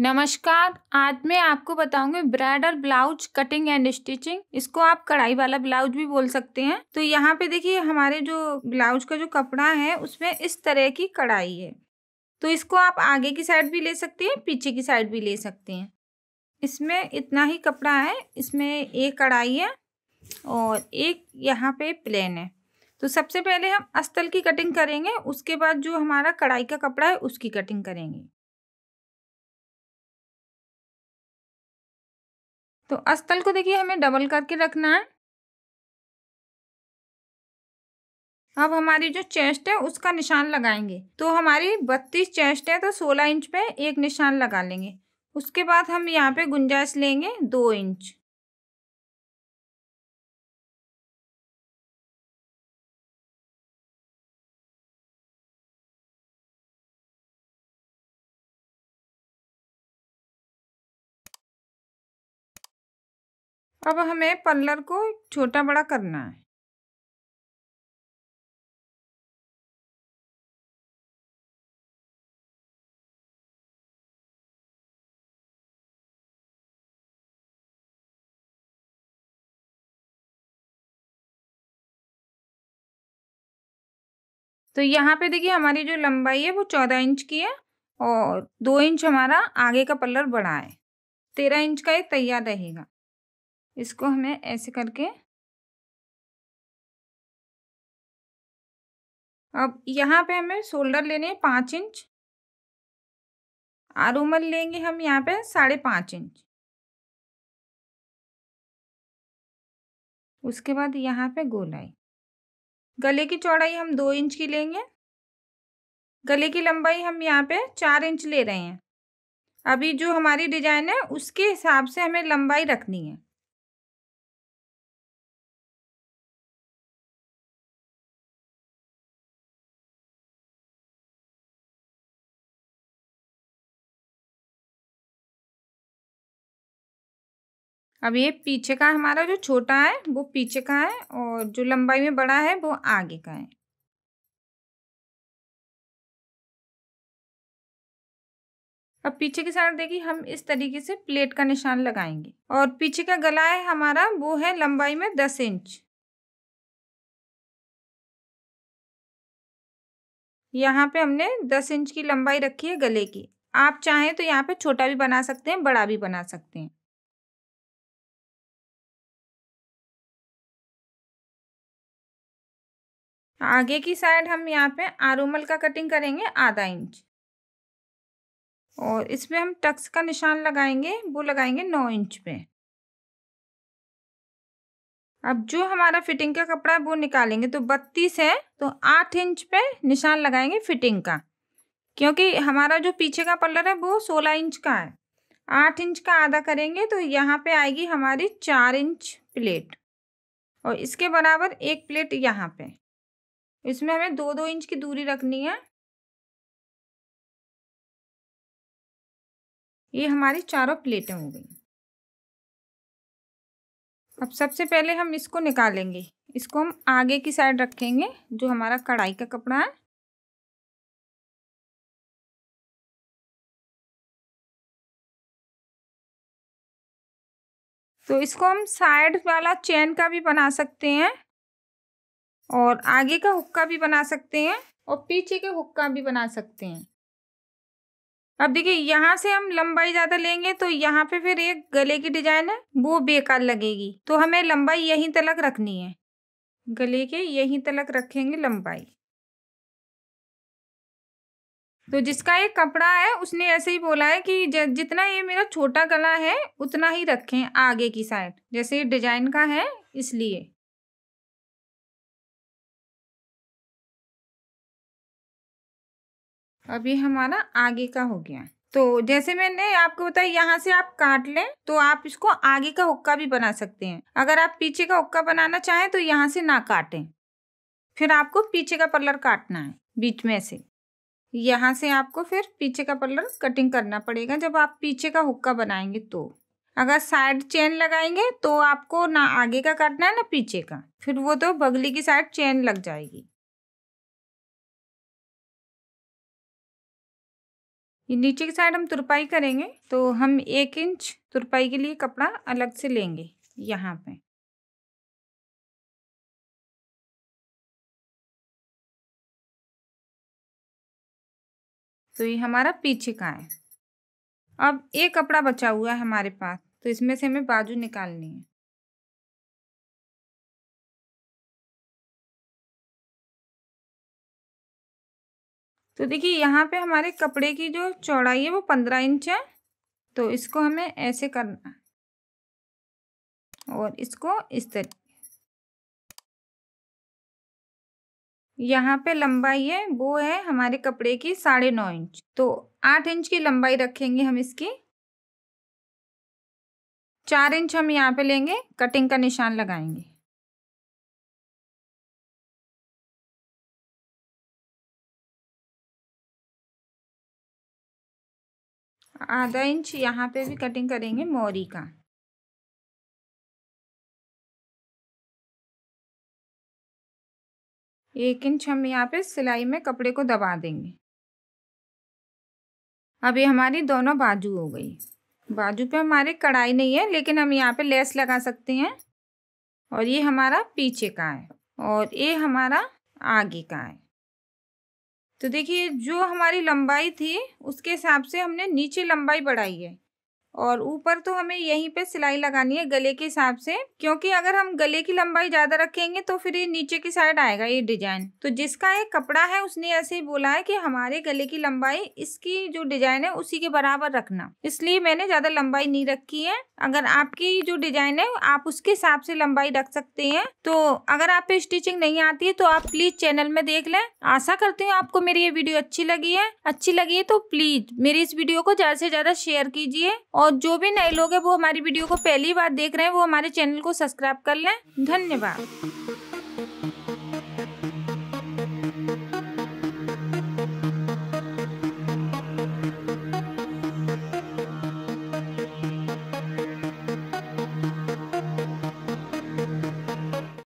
नमस्कार आज मैं आपको बताऊंगी bridal blouse cutting and stitching इसको आप कढ़ाई वाला ब्लाउज भी बोल सकते हैं तो यहाँ पे देखिए हमारे जो ब्लाउज का जो कपड़ा है उसमें इस तरह की कढ़ाई है तो इसको आप आगे की साइड भी ले सकते हैं पीछे की साइड भी ले सकते हैं इसमें इतना ही कपड़ा है इसमें एक कढ़ाई है और एक यहाँ पे प्लेन है तो सबसे पहले हम अस्तल की कटिंग करेंगे उसके बाद जो हमारा कढ़ाई का कपड़ा है उसकी कटिंग करेंगे तो अस्तल को देखिए हमें डबल करके रखना है अब हमारी जो चेस्ट है उसका निशान लगाएंगे तो हमारी बत्तीस चेस्ट है तो सोलह इंच पे एक निशान लगा लेंगे उसके बाद हम यहाँ पे गुंजाइश लेंगे दो इंच अब हमें पल्लर को छोटा बड़ा करना है तो यहाँ पे देखिए हमारी जो लंबाई है वो चौदह इंच की है और दो इंच हमारा आगे का पल्लर बड़ा है तेरह इंच का ये तैयार रहेगा इसको हमें ऐसे करके अब यहाँ पे हमें शोल्डर लेने हैं पाँच इंच आर उमल लेंगे हम यहाँ पे साढ़े पाँच इंच उसके बाद यहाँ पे गोलाई गले की चौड़ाई हम दो इंच की लेंगे गले की लंबाई हम यहाँ पे चार इंच ले रहे हैं अभी जो हमारी डिजाइन है उसके हिसाब से हमें लंबाई रखनी है अब ये पीछे का हमारा जो छोटा है वो पीछे का है और जो लंबाई में बड़ा है वो आगे का है अब पीछे की साइड देखिए हम इस तरीके से प्लेट का निशान लगाएंगे और पीछे का गला है हमारा वो है लंबाई में दस इंच यहाँ पे हमने दस इंच की लंबाई रखी है गले की आप चाहें तो यहाँ पे छोटा भी बना सकते हैं बड़ा भी बना सकते हैं आगे की साइड हम यहाँ पे आरोमल का कटिंग करेंगे आधा इंच और इसमें हम टक्स का निशान लगाएंगे वो लगाएंगे नौ इंच पे अब जो हमारा फिटिंग का कपड़ा है वो निकालेंगे तो बत्तीस है तो आठ इंच पे निशान लगाएंगे फिटिंग का क्योंकि हमारा जो पीछे का पल्लर है वो सोलह इंच का है आठ इंच का आधा करेंगे तो यहाँ पे आएगी हमारी चार इंच प्लेट और इसके बराबर एक प्लेट यहाँ पे इसमें हमें दो दो इंच की दूरी रखनी है ये हमारी चारों प्लेटें हो गई अब सबसे पहले हम इसको निकालेंगे इसको हम आगे की साइड रखेंगे जो हमारा कढ़ाई का कपड़ा है तो इसको हम साइड वाला चेन का भी बना सकते हैं और आगे का हुक्का भी बना सकते हैं और पीछे के हुक्का भी बना सकते हैं अब देखिए यहाँ से हम लंबाई ज़्यादा लेंगे तो यहाँ पे फिर एक गले की डिजाइन है वो बेकार लगेगी तो हमें लंबाई यहीं तलक रखनी है गले के यहीं तलक रखेंगे लंबाई तो जिसका ये कपड़ा है उसने ऐसे ही बोला है कि जितना ये मेरा छोटा गला है उतना ही रखें आगे की साइड जैसे डिजाइन का है इसलिए अब ये हमारा आगे का हो गया तो जैसे मैंने आपको बताया यहाँ से आप काट लें तो आप इसको आगे का हुक्का भी बना सकते हैं अगर आप पीछे का हुक्का बनाना चाहें तो यहाँ से ना काटें फिर आपको पीछे का पल्लर काटना है बीच में से यहाँ से आपको फिर पीछे का पल्लर कटिंग करना पड़ेगा जब आप पीछे का हुक्का बनाएंगे तो अगर साइड चेन लगाएंगे तो आपको ना आगे का काटना है ना पीछे का फिर वो तो बगली की साइड चेन लग जाएगी ये नीचे की साइड हम तुरपाई करेंगे तो हम एक इंच तुरपाई के लिए कपड़ा अलग से लेंगे यहाँ पे तो ये हमारा पीछे का है अब एक कपड़ा बचा हुआ है हमारे पास तो इसमें से हमें बाजू निकालनी है तो देखिए यहाँ पे हमारे कपड़े की जो चौड़ाई है वो पंद्रह इंच है तो इसको हमें ऐसे करना और इसको इस तरह यहाँ पे लंबाई है वो है हमारे कपड़े की साढ़े नौ इंच तो आठ इंच की लंबाई रखेंगे हम इसकी चार इंच हम यहाँ पे लेंगे कटिंग का निशान लगाएंगे आधा इंच यहाँ पे भी कटिंग करेंगे मोरी का एक इंच हम यहाँ पे सिलाई में कपड़े को दबा देंगे अभी हमारी दोनों बाजू हो गई बाजू पे हमारे कढ़ाई नहीं है लेकिन हम यहाँ पे लेस लगा सकते हैं और ये हमारा पीछे का है और ये हमारा आगे का है तो देखिए जो हमारी लंबाई थी उसके हिसाब से हमने नीचे लंबाई बढ़ाई है और ऊपर तो हमें यहीं पे सिलाई लगानी है गले के हिसाब से क्योंकि अगर हम गले की लंबाई ज़्यादा रखेंगे तो फिर ये नीचे की साइड आएगा ये डिजाइन तो जिसका ये कपड़ा है उसने ऐसे ही बोला है कि हमारे गले की लंबाई इसकी जो डिजाइन है उसी के बराबर रखना इसलिए मैंने ज़्यादा लंबाई नहीं रखी है अगर आपकी जो डिजाइन है आप उसके हिसाब से लंबाई रख सकते हैं तो अगर आप पे स्टिचिंग नहीं आती है तो आप प्लीज चैनल में देख लें आशा करती हूँ आपको मेरी ये वीडियो अच्छी लगी है अच्छी लगी है तो प्लीज मेरी इस वीडियो को ज्यादा से ज्यादा शेयर कीजिए और और जो भी नए लोग हैं वो हमारी वीडियो को पहली बार देख रहे हैं वो हमारे चैनल को सब्सक्राइब कर लें धन्यवाद